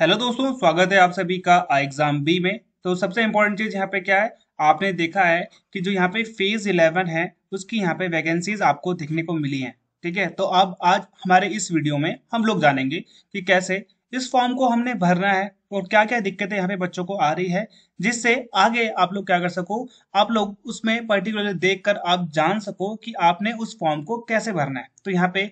hello दोस्तों स्वागत है आप सभी का आई एग्जाम बी में तो सबसे इम्पोर्टेंट चीज यहाँ पे क्या है आपने देखा है कि जो यहाँ पे फेज इलेवन है उसकी यहाँ पे वैकेंसीज आपको देखने को मिली हैं ठीक है तो अब आज हमारे इस वीडियो में हम लोग जानेंगे कि कैसे इस फॉर्म को हमने भरना है और क्या क्या दिक्कतें यहाँ पे बच्चों को आ रही है जिससे आगे आप लोग क्या कर सको आप लोग उसमें पर्टिकुलरली देख कर आप जान सको कि आपने उस फॉर्म को कैसे भरना है तो यहाँ पे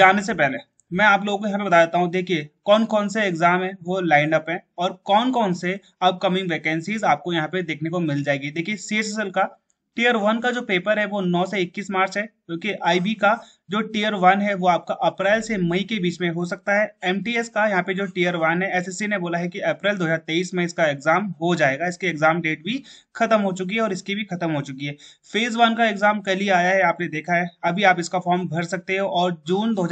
जाने से पहले मैं आप लोगों को यहाँ पे बता देता हूँ देखिए कौन कौन से एग्जाम है वो लाइन अप है और कौन कौन से अपकमिंग वैकेंसीज आपको यहाँ पे देखने को मिल जाएगी देखिए सी का टीयर वन का जो पेपर है वो 9 से 21 मार्च है क्योंकि तो आईबी का जो टीयर वन है वो आपका अप्रैल से मई के बीच में हो सकता है एमटीएस का यहाँ पे जो टीयर वन है एसएससी ने बोला है कि अप्रैल 2023 में इसका एग्जाम हो जाएगा इसके एग्जाम डेट भी खत्म हो चुकी है और इसकी भी खत्म हो चुकी है फेज वन का एग्जाम कल ही आया है आपने देखा है अभी आप इसका फॉर्म भर सकते हो और जून दो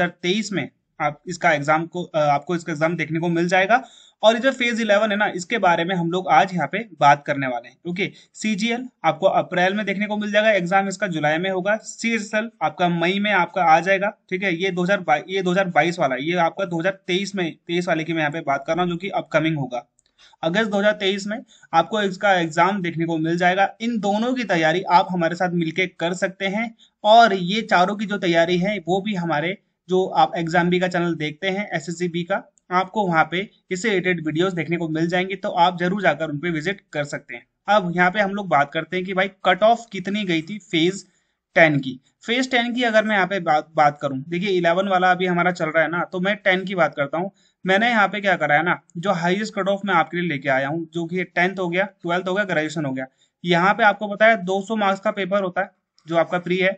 में आप इसका एग्जाम को आपको इसका एग्जाम देखने को मिल जाएगा और जो फेज इलेवन है ना इसके बारे में हम लोग आज यहाँ पे बात करने वाले हैं ओके सीजीएल आपको अप्रैल में देखने को मिल जाएगा एग्जाम इसका जुलाई में होगा सी आपका मई में आपका आ जाएगा ठीक है ये 2022 ये 2022 वाला ये आपका 2023 में 23 वाले की मैं यहाँ पे बात कर रहा हूँ जो कि अपकमिंग होगा अगस्त 2023 में आपको इसका एग्जाम देखने को मिल जाएगा इन दोनों की तैयारी आप हमारे साथ मिलकर कर सकते हैं और ये चारों की जो तैयारी है वो भी हमारे जो आप एग्जाम बी का चैनल देखते हैं एस एस बी का आपको वहाँ पे इससे रिलेटेड वीडियोस देखने को मिल जाएंगे तो आप जरूर जाकर उन पर विजिट कर सकते हैं अब यहाँ पे हम लोग बात करते हैं कि भाई कट ऑफ कितनी गई थी फेज टेन की फेज टेन की अगर मैं यहाँ पे बात बात करूँ देखिए इलेवन वाला अभी हमारा चल रहा है ना तो मैं टेन की बात करता हूँ मैंने यहाँ पे क्या करा है ना जो हाईएस्ट कट ऑफ मैं आपके लिए लेके आया हूँ जो कि टेंथ हो गया ट्वेल्थ हो गया ग्रेजुएशन हो गया यहाँ पे आपको पता है 200 मार्क्स का पेपर होता है जो आपका प्री है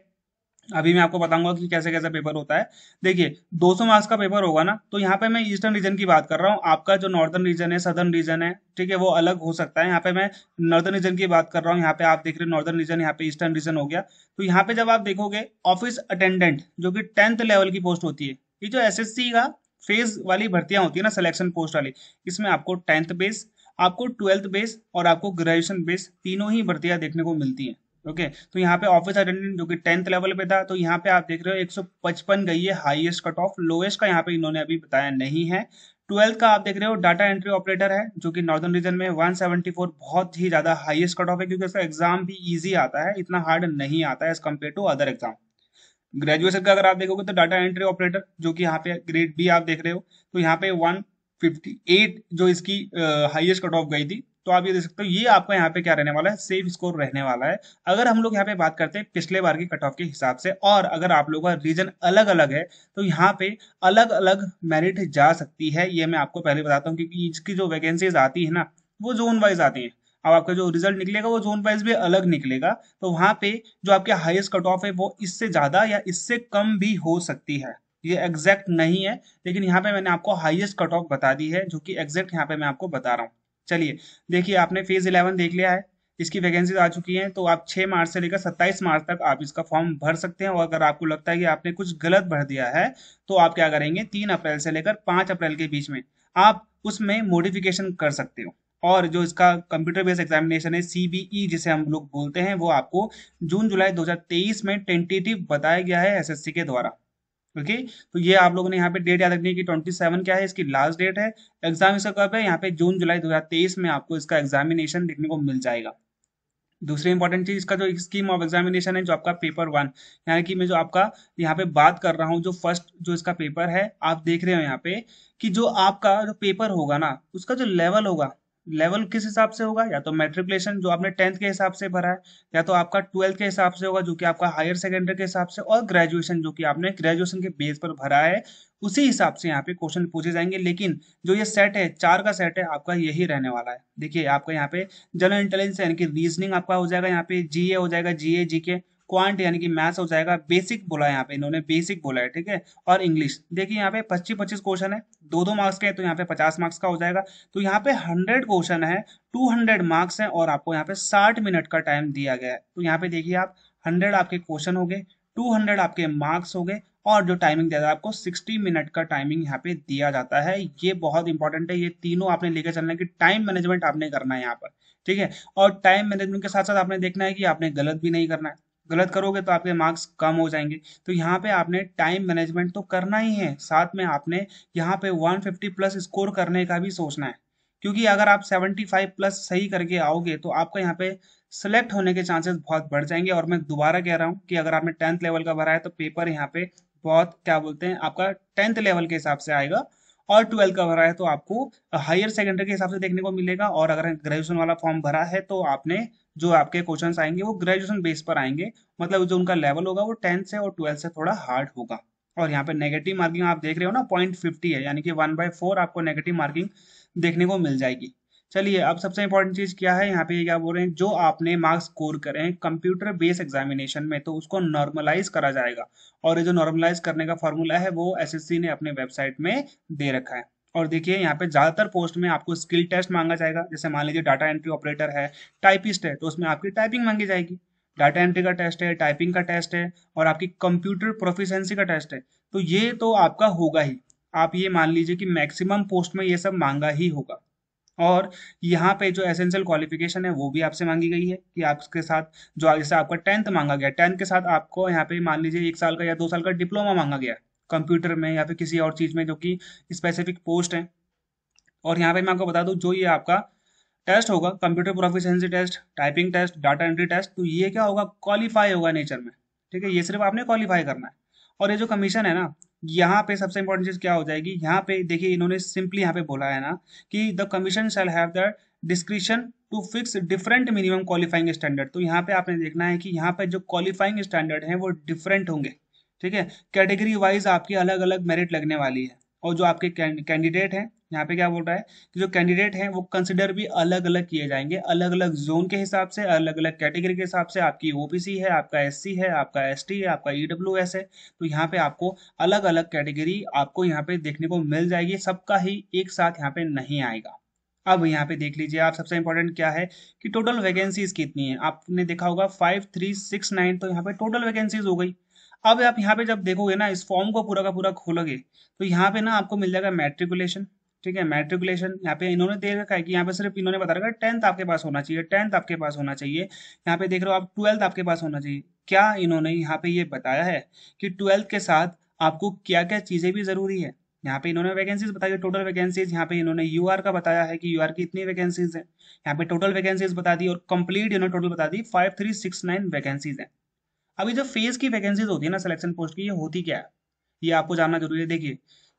अभी मैं आपको बताऊंगा कि कैसे कैसे पेपर होता है देखिए 200 मार्क्स का पेपर होगा ना तो यहाँ पे मैं ईस्टर्न रीजन की बात कर रहा हूँ आपका जो नॉर्दर्न रीजन है सदर्न रीजन है ठीक है वो अलग हो सकता है यहाँ पे मैं नॉर्दर्न रीजन की बात कर रहा हूँ यहाँ पे आप देख रहे हैं नॉर्दर्न रीजन यहाँ पे ईस्टर्न रीजन हो गया तो यहाँ पे जब आप देखोगे ऑफिस अटेंडेंट जो की टेंथ लेवल की पोस्ट होती है ये जो एस का फेज वाली भर्तियां होती है ना सिलेक्शन पोस्ट वाली इसमें आपको टेंथ बेस आपको ट्वेल्थ बेस और आपको ग्रेजुएशन बेस तीनों ही भर्तियां देखने को मिलती हैं ओके तो यहाँ पे ऑफिस अटेंडेंट जो कि टेंथ लेवल पे था तो यहाँ पे आप देख रहे हो 155 गई है हाईएस्ट कट ऑफ लोएस्ट का यहाँ पे इन्होंने अभी बताया नहीं है ट्वेल्थ का आप देख रहे हो डाटा एंट्री ऑपरेटर है जो कि नॉर्दर्न रीजन में 174 बहुत ही ज्यादा हाईएस्ट कट ऑफ है क्योंकि उसका एग्जाम भी ईजी आता है इतना हार्ड नहीं आता है as compare to other exam graduation का अगर आप देखोगे तो डाटा एंट्री ऑपरेटर जो कि यहाँ पे ग्रेड बी आप देख रहे हो तो यहाँ पे 158 जो इसकी हाईएस्ट कट ऑफ गई थी तो आप ये देख सकते हो ये आपको यहाँ पे क्या रहने वाला है सेफ स्कोर रहने वाला है अगर हम लोग यहाँ पे बात करते हैं पिछले बार की कट ऑफ के हिसाब से और अगर आप लोगों का रीजन अलग अलग है तो यहाँ पे अलग अलग मेरिट जा सकती है ये मैं आपको पहले बताता हूँ क्योंकि इसकी जो वैकेंसीज आती है ना वो जोन वाइज आती है अब आपका जो रिजल्ट निकलेगा वो जोन वाइज भी अलग निकलेगा तो वहां पे जो आपके हाइएस्ट कट ऑफ है वो इससे ज्यादा या इससे कम भी हो सकती है ये एग्जैक्ट नहीं है लेकिन यहाँ पे मैंने आपको हाईएस्ट कट ऑफ बता दी है जो कि एग्जैक्ट यहाँ पे मैं आपको बता रहा हूँ चलिए देखिए आपने फेज इलेवन देख लिया है इसकी वैकेंसीज आ चुकी हैं तो आप 6 मार्च से लेकर 27 मार्च तक आप इसका फॉर्म भर सकते हैं और अगर आपको लगता है कि आपने कुछ गलत भर दिया है तो आप क्या करेंगे तीन अप्रैल से लेकर 5 अप्रैल के बीच में आप उसमें मोडिफिकेशन कर सकते हो और जो इसका कंप्यूटर बेस्ड एग्जामिनेशन है सीबीई e जिसे हम लोग बोलते हैं वो आपको जून जुलाई 2023 में टेंटेटिव बताया गया है एसएससी के द्वारा ओके तो ये आप लोगों ने यहाँ पे डेट याद रखनी है कि ट्वेंटी सेवन क्या है इसकी लास्ट डेट है एग्जाम इसका कब है यहाँ पे जून जुलाई 2023 में आपको इसका एग्जामिनेशन देखने को मिल जाएगा दूसरी इंपॉर्टेंट चीज इसका जो स्कीम ऑफ एग्जामिनेशन है जो आपका पेपर वन यानी कि मैं जो आपका यहाँ पे बात कर रहा हूँ जो फर्स्ट जो इसका पेपर है आप देख रहे हो यहाँ पे कि जो आपका जो पेपर होगा ना उसका जो लेवल होगा लेवल किस हिसाब से होगा या तो मेट्रिकुलेशन जो आपने टेंथ के हिसाब से भरा है या तो आपका ट्वेल्थ के हिसाब से होगा जो कि आपका हायर सेकेंडरी के हिसाब से और ग्रेजुएशन जो कि आपने ग्रेजुएशन के बेस पर भरा है उसी हिसाब से यहाँ पे क्वेश्चन पूछे जाएंगे लेकिन जो ये सेट है चार का सेट है आपका यही रहने वाला है देखिए आपका यहाँ पे जनरल इंटेलिजेंस यानी कि रीजनिंग आपका हो जाएगा यहाँ पे जी हो जाएगा जीए जीके क्वांट यानी कि मैथ्स हो जाएगा बेसिक बोला है यहाँ पे इन्होंने बेसिक बोला है ठीक है और इंग्लिश देखिए यहाँ पे पच्चीस पच्चीस क्वेश्चन है दो दो मार्क्स के तो यहाँ पे पचास मार्क्स का हो जाएगा तो यहाँ पे हंड्रेड क्वेश्चन है टू हंड्रेड मार्क्स है और आपको यहाँ पे साठ मिनट का टाइम दिया गया है तो यहाँ पे देखिए आप हंड्रेड आपके क्वेश्चन हो गए टू हंड्रेड आपके मार्क्स हो गए और जो टाइमिंग दिया जाता है आपको सिक्सटी मिनट का टाइमिंग यहाँ पे दिया जाता है ये बहुत इंपॉर्टेंट है ये तीनों आपने लेकर चलना है कि टाइम मैनेजमेंट आपने करना है यहाँ पर ठीक है और टाइम मैनेजमेंट के साथ साथ आपने देखना है कि आपने गलत भी नहीं करना है गलत करोगे तो आपके मार्क्स कम हो जाएंगे तो यहाँ पे आपने टाइम मैनेजमेंट तो करना ही है साथ में आपने यहाँ पे 150 प्लस स्कोर करने का भी सोचना है क्योंकि अगर आप 75 प्लस सही करके आओगे तो आपका यहाँ पे सिलेक्ट होने के चांसेस बहुत बढ़ जाएंगे और मैं दोबारा कह रहा हूँ कि अगर आपने टेंथ लेवल का भरा है तो पेपर यहाँ पे बहुत क्या बोलते हैं आपका टेंथ लेवल के हिसाब से आएगा और ट्वेल्व का भरा है तो आपको हायर सेकेंडरी के हिसाब से देखने को मिलेगा और अगर ग्रेजुएशन वाला फॉर्म भरा है तो आपने जो आपके क्वेश्चन आएंगे वो ग्रेजुएशन बेस पर आएंगे मतलब जो उनका लेवल होगा वो टेंथ से और ट्वेल्थ से थोड़ा हार्ड होगा और यहाँ पे नेगेटिव मार्किंग आप देख रहे हो ना पॉइंट फिफ्टी है यानी कि वन बाय फोर आपको नेगेटिव मार्किंग देखने को मिल जाएगी चलिए अब सबसे इंपॉर्टेंट चीज क्या है यहाँ पे क्या बोल रहे हैं जो आपने मार्क्स स्कोर करे हैं कंप्यूटर बेस्ड एग्जामिनेशन में तो उसको नॉर्मलाइज करा जाएगा और ये जो नॉर्मलाइज करने का फॉर्मूला है वो एसएससी ने अपने वेबसाइट में दे रखा है और देखिए यहाँ पे ज्यादातर पोस्ट में आपको स्किल टेस्ट मांगा जाएगा जैसे मान लीजिए डाटा एंट्री ऑपरेटर है टाइपिस्ट है तो उसमें आपकी टाइपिंग मांगी जाएगी डाटा एंट्री का टेस्ट है टाइपिंग का टेस्ट है और आपकी कंप्यूटर प्रोफिशेंसी का टेस्ट है तो ये तो आपका होगा ही आप ये मान लीजिए कि मैक्सिमम पोस्ट में ये सब मांगा ही होगा और यहाँ पे जो एसेंशियल क्वालिफिकेशन है वो भी आपसे मांगी गई है कि आपके साथ जो जैसे आपका टेंथ मांगा गया टेंथ के साथ आपको यहाँ पे मान लीजिए एक साल का या दो साल का डिप्लोमा मांगा गया कंप्यूटर में या फिर किसी और चीज़ में जो कि स्पेसिफिक पोस्ट है और यहाँ पे मैं आपको बता दूँ जो ये आपका टेस्ट होगा computer proficiency test typing test data entry test तो ये क्या होगा क्वालिफाई होगा नेचर में ठीक है ये सिर्फ आपने क्वालिफाई करना है और ये जो कमीशन है ना यहाँ पे सबसे इंपॉर्टेंट चीज क्या हो जाएगी यहाँ पे देखिए इन्होंने सिंपली यहाँ पे बोला है ना कि the commission shall have the description to fix different minimum qualifying standard तो यहाँ पे आपने देखना है कि यहाँ पे जो क्वालिफाइंग स्टैंडर्ड है वो डिफरेंट होंगे ठीक है कैटेगरी वाइज आपकी अलग अलग मेरिट लगने वाली है और जो आपके कैंडिडेट हैं यहाँ पे क्या बोल रहा है कि जो कैंडिडेट हैं वो कंसिडर भी अलग अलग किए जाएंगे अलग अलग जोन के हिसाब से अलग अलग कैटेगरी के हिसाब से आपकी ओबीसी है आपका एससी है आपका एसटी है आपका ईडब्ल्यूएस e है तो यहाँ पे आपको अलग अलग कैटेगरी आपको यहाँ पे देखने को मिल जाएगी सबका ही एक साथ यहाँ पे नहीं आएगा अब यहाँ पे देख लीजिए आप सबसे इम्पोर्टेंट क्या है कि टोटल वैकेंसीज कितनी है आपने देखा होगा फाइव थ्री सिक्स नाइन तो यहाँ पे टोटल वैकेंसीज हो गई अब आप यहाँ पे जब देखोगे ना इस फॉर्म को पूरा का पूरा खोलोगे तो यहाँ पे ना आपको मिल जाएगा मेट्रिकुलेशन ठीक है मेट्रिकुलेशन यहाँ पे इन्होंने देख रखा है कि यहाँ पे सिर्फ इन्होंने बता रखा है टेंथ आपके पास होना चाहिए टेंथ आपके पास होना चाहिए यहाँ पे देख रहे हो आप ट्वेल्थ आपके पास होना चाहिए क्या इन्होंने यहाँ पे ये बताया है कि ट्वेल्थ के साथ आपको क्या क्या चीज़ें भी ज़रूरी है यहाँ पे इन्होंने वैकेंसीज बताई टोटल वैकेंसीज यहाँ पे इन्होंने यू का बताया है कि यू की इतनी वैकेंसीज है यहाँ पे टोटल वैकेंसीज बता दी और कंप्लीट इन्होंने टोटल बता दी five three six nine vacancies है अभी जो फेज की वैकेंसीज होती है ना सिलेक्शन पोस्ट की ये होती क्या है ये आपको जानना जरूरी है देखिए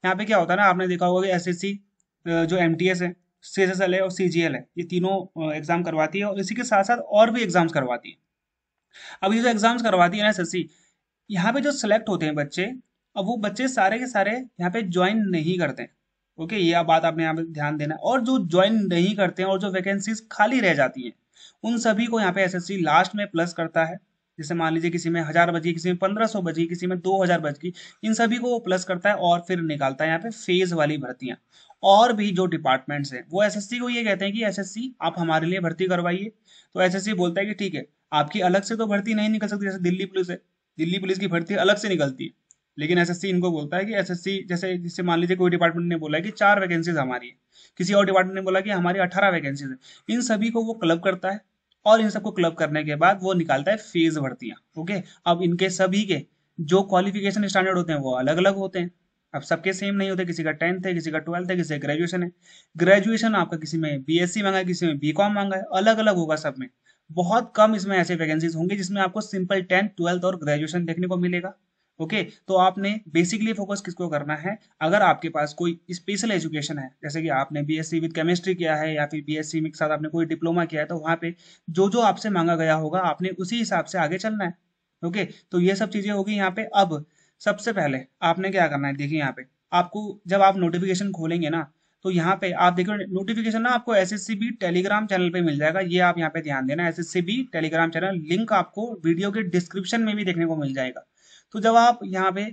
यहाँ पे क्या होता है ना आपने देखा होगा कि एस जो एम टी एस है सी एस एस एल है और सी है ये तीनों एग्ज़ाम करवाती है और इसी के साथ साथ और भी एग्ज़ाम्स करवाती है अब ये जो एग्ज़ाम्स करवाती है एस एस सी यहाँ पे जो सिलेक्ट होते हैं बच्चे अब वो बच्चे सारे के सारे यहाँ पे ज्वाइन नहीं करते हैं ओके ये बात आपने यहाँ पे ध्यान देना है और जो ज्वाइन नहीं करते हैं और जो वैकेंसीज खाली रह जाती हैं उन सभी को यहाँ पे सी लास्ट में प्लस करता है जैसे मान लीजिए किसी में हजार बची किसी में पंद्रह सौ बची किसी में दो हजार बच गई इन सभी को प्लस करता है और फिर निकालता है यहाँ पे फेज वाली भर्तियां और भी जो डिपार्टमेंट्स हैं वो एसएससी को ये कहते हैं कि एसएससी आप हमारे लिए भर्ती करवाइए तो एसएससी बोलता है कि ठीक है आपकी अलग से तो भर्ती नहीं निकल सकती जैसे दिल्ली पुलिस है दिल्ली पुलिस की भर्ती अलग से निकलती है लेकिन एस इनको बोलता है कि एस जैसे जिससे मान लीजिए कोई डिपार्टमेंट ने बोला कि चार वैकेंसीज हमारी है किसी और डिपार्टमेंट ने बोला कि हमारी अठारह वैकेंसीज है इन सभी को वो क्लब करता है और इन सबको क्लब करने के बाद वो निकालता है फेज भर्तियां ओके अब इनके सभी के जो क्वालिफिकेशन स्टैंडर्ड होते हैं वो अलग अलग होते हैं अब सबके सेम नहीं होते किसी का टेंथ है किसी का ट्वेल्थ है किसी का ग्रेजुएशन है ग्रेजुएशन आपका किसी में बीएससी मांगा है किसी में बीकॉम मांगा है अलग अलग होगा सब में बहुत कम इसमें ऐसे वैकेंसीज होंगे जिसमें आपको सिंपल टेंथ ट्वेल्थ और ग्रेजुएशन देखने को मिलेगा ओके okay, तो आपने बेसिकली फोकस किसको करना है अगर आपके पास कोई स्पेशल एजुकेशन है जैसे कि आपने बीएससी विद केमिस्ट्री किया है या फिर बीएससी एस के साथ आपने कोई डिप्लोमा किया है तो वहाँ पे जो जो आपसे मांगा गया होगा आपने उसी हिसाब से आगे चलना है ओके okay, तो ये सब चीजें होगी यहाँ पे अब सबसे पहले आपने क्या करना है देखिए यहाँ पे आपको जब आप नोटिफिकेशन खोलेंगे ना तो यहाँ पे आप देखो नोटिफिकेशन ना आपको एस एस टेलीग्राम चैनल पे मिल जाएगा ये आप यहाँ पे ध्यान देना S S telegram channel link आपको वीडियो के डिस्क्रिप्शन में भी देखने को मिल जाएगा तो जब आप यहाँ पे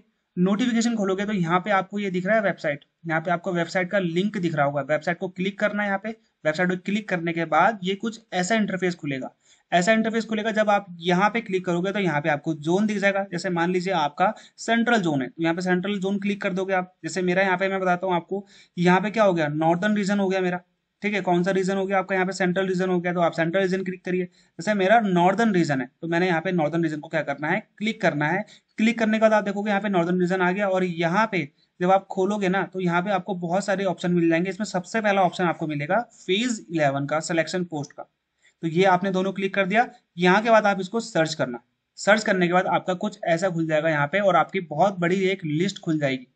नोटिफिकेशन खोलोगे तो यहाँ पे आपको ये दिख रहा है वेबसाइट यहाँ पे आपको वेबसाइट का लिंक दिख रहा होगा वेबसाइट को क्लिक करना है यहाँ पे वेबसाइट को क्लिक करने के बाद ये कुछ ऐसा इंटरफेस खुलेगा ऐसा इंटरफेस खुलेगा जब आप यहाँ पे क्लिक करोगे तो यहाँ पे आपको जोन दिख जाएगा जैसे मान लीजिए आपका सेंट्रल जोन है तो यहाँ पे सेंट्रल जोन क्लिक कर दोगे आप जैसे मेरा यहाँ पे मैं बताता हूँ आपको यहाँ पे क्या हो गया नॉर्दर्न रीजन हो गया मेरा ठीक है कौन सा रीजन हो गया आपका यहाँ पे सेंट्रल रीजन हो गया तो आप सेंट्रल रीजन क्लिक करिए जैसे मेरा नॉर्दर्न रीजन है तो मैंने यहाँ पे नॉर्दर्न रीजन को क्या करना है क्लिक करना है क्लिक करने के बाद आप देखोगे यहाँ पे नॉर्दर्न रीजन आ गया और यहाँ पे जब आप खोलोगे ना तो यहाँ पे आपको बहुत सारे ऑप्शन मिल जाएंगे इसमें सबसे पहला ऑप्शन आपको मिलेगा फेज इलेवन का सिलेक्शन पोस्ट का तो ये आपने दोनों क्लिक कर दिया यहाँ के बाद आप इसको सर्च करना सर्च करने के बाद आपका कुछ ऐसा खुल जाएगा यहाँ पे और आपकी बहुत बड़ी एक लिस्ट खुल जाएगी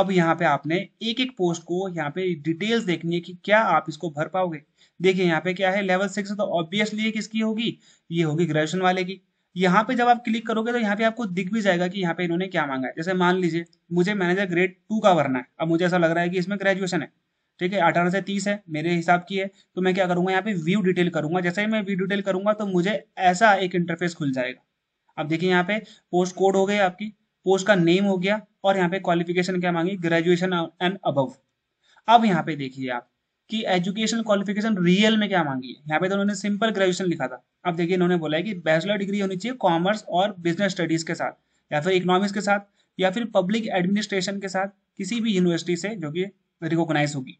अब यहाँ पे आपने एक एक पोस्ट को यहाँ पे डिटेल्स देखनी है कि क्या आप इसको भर पाओगे देखिए यहाँ पे क्या है लेवल सिक्स तो ऑब्वियसली किसकी होगी ये होगी ग्रेजुएशन वाले की यहाँ पे जब आप क्लिक करोगे तो यहाँ पे आपको दिख भी जाएगा कि यहाँ पे इन्होंने क्या मांगा है जैसे मान लीजिए मुझे मैनेजर ग्रेड टू का भरना है अब मुझे ऐसा लग रहा है कि इसमें ग्रेजुएशन है ठीक है अठारह से तीस है मेरे हिसाब की है तो मैं क्या करूंगा यहाँ पे व्यू डिटेल करूंगा जैसे ही मैं व्यू डिटेल करूंगा तो मुझे ऐसा एक इंटरफेस खुल जाएगा अब देखिए यहाँ पे पोस्ट कोड हो गया आपकी पोस्ट का नेम हो गया और यहाँ पे क्वालिफिकेशन क्या मांगी ग्रेजुएशन एंड अबव अब यहाँ पे देखिए आप कि एजुकेशन क्वालिफिकेशन रियल में क्या मांगी है यहाँ पे तो उन्होंने सिंपल ग्रेजुएशन लिखा था अब देखिए इन्होंने बोला है कि बैचलर डिग्री होनी चाहिए कॉमर्स और बिजनेस स्टडीज के साथ या फिर इकोनॉमिक्स के साथ या फिर पब्लिक एडमिनिस्ट्रेशन के साथ किसी भी यूनिवर्सिटी से जो कि रिकॉग्नाइज होगी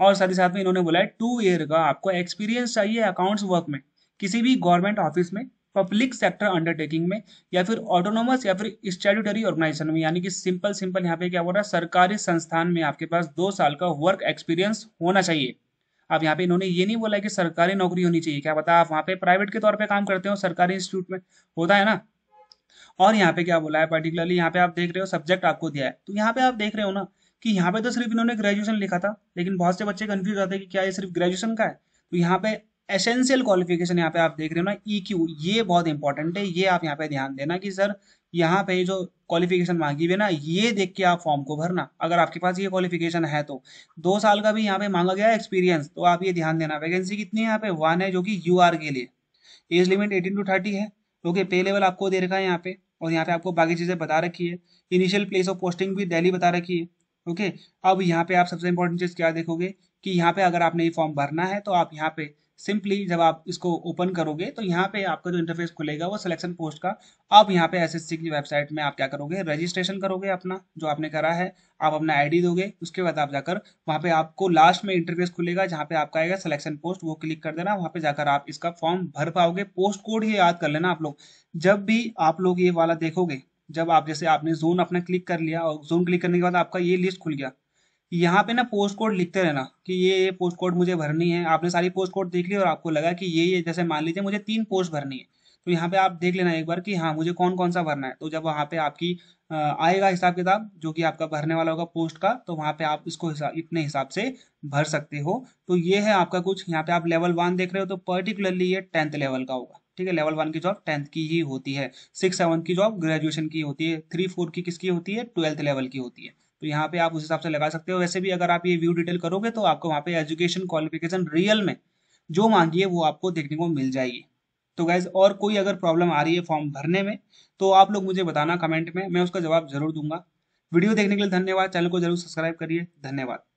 और साथ ही साथ में इन्होंने बोला है टू ईयर का आपको एक्सपीरियंस चाहिए अकाउंट्स वर्क में किसी भी गवर्नमेंट ऑफिस में पब्लिक सेक्टर अंडरटेकिंग में या फिर ऑटोनोमस या फिर स्टेटूटरी ऑर्गेनाइजेशन में यानी कि सिंपल सिंपल यहाँ पे क्या बोल रहा है सरकारी संस्थान में आपके पास दो साल का वर्क एक्सपीरियंस होना चाहिए अब यहाँ पे इन्होंने ये नहीं बोला कि सरकारी नौकरी होनी चाहिए क्या बताया आप वहाँ पे प्राइवेट के तौर पर काम करते हो सरकारी इंस्टीट्यूट में होता है ना और यहाँ पे क्या बोला है पर्टिकुलरली यहाँ पे आप देख रहे हो सब्जेक्ट आपको दिया है तो यहाँ पे आप देख रहे हो ना कि यहाँ पे तो सिर्फ इन्होंने ग्रेजुएशन लिखा था लेकिन बहुत से बच्चे कंफ्यूज आते हैं कि क्या ये सिर्फ ग्रेजुएशन का है तो यहाँ पे एसेंशियल क्वालिफिकेशन यहाँ पे आप देख रहे हो ना ई e क्यू ये बहुत इंपॉर्टेंट है ये आप यहाँ पे ध्यान देना कि सर यहाँ पे जो क्वालिफिकेशन मांगी हुई ना ये देख के आप फॉर्म को भरना अगर आपके पास ये क्वालिफिकेशन है तो दो साल का भी यहाँ पे मांगा गया एक्सपीरियंस तो आप ये ध्यान देना वैकेंसी कितनी है यहाँ पे वन है जो कि यू के लिए age limit eighteen to thirty है ओके पे लेवल आपको दे रखा है यहाँ पे और यहाँ पे आपको बाकी चीज़ें बता रखी है इनिशियल प्लेस ऑफ पोस्टिंग भी दिल्ली बता रखी है ओके अब यहाँ पे आप सबसे इंपॉर्टेंट चीज़ क्या देखोगे कि यहाँ पे अगर आपने ये फॉर्म भरना है तो आप यहाँ पे सिंपली जब आप इसको ओपन करोगे तो यहाँ पे आपका जो इंटरफेस खुलेगा वो सिलेक्शन पोस्ट का आप यहाँ पे एसएससी की वेबसाइट में आप क्या करोगे रजिस्ट्रेशन करोगे अपना जो आपने करा है आप अपना आईडी दोगे उसके बाद आप जाकर वहाँ पे आपको लास्ट में इंटरफेस खुलेगा जहाँ पे आपका आएगा सिलेक्शन पोस्ट वो क्लिक कर देना वहाँ पे जाकर आप इसका फॉर्म भर पाओगे पोस्ट कोड ही याद कर लेना आप लोग जब भी आप लोग ये वाला देखोगे जब आप जैसे आपने जोन अपना क्लिक कर लिया और जोन क्लिक करने के बाद आपका ये लिस्ट खुल गया यहाँ पे ना पोस्ट कोड लिखते रहना कि ये ये पोस्ट कोड मुझे भरनी है आपने सारी पोस्ट कोड देख ली और आपको लगा कि ये ये जैसे मान लीजिए मुझे तीन पोस्ट भरनी है तो यहाँ पे आप देख लेना एक बार कि हाँ मुझे कौन कौन सा भरना है तो जब वहाँ पे आपकी आएगा हिसाब किताब जो कि आपका भरने वाला होगा पोस्ट का तो वहाँ पे आप इसको हिसाब इतने हिसाब से भर सकते हो तो ये है आपका कुछ यहाँ पे आप लेवल वन देख रहे हो तो पर्टिकुलरली ये टेंथ लेवल का होगा ठीक है लेवल वन की जॉब टेंथ की ही होती है सिक्स सेवन की जॉब ग्रेजुएशन की होती है थ्री फोर की किसकी होती है ट्वेल्थ लेवल की होती है तो यहाँ पे आप उस हिसाब से लगा सकते हो वैसे भी अगर आप ये व्यू डिटेल करोगे तो आपको वहाँ पे एजुकेशन क्वालिफिकेशन रियल में जो मांगी है वो आपको देखने को मिल जाएगी तो गैस और कोई अगर प्रॉब्लम आ रही है फॉर्म भरने में तो आप लोग मुझे बताना कमेंट में मैं उसका जवाब जरूर दूंगा वीडियो देखने के लिए धन्यवाद चैनल को जरूर सब्सक्राइब करिए धन्यवाद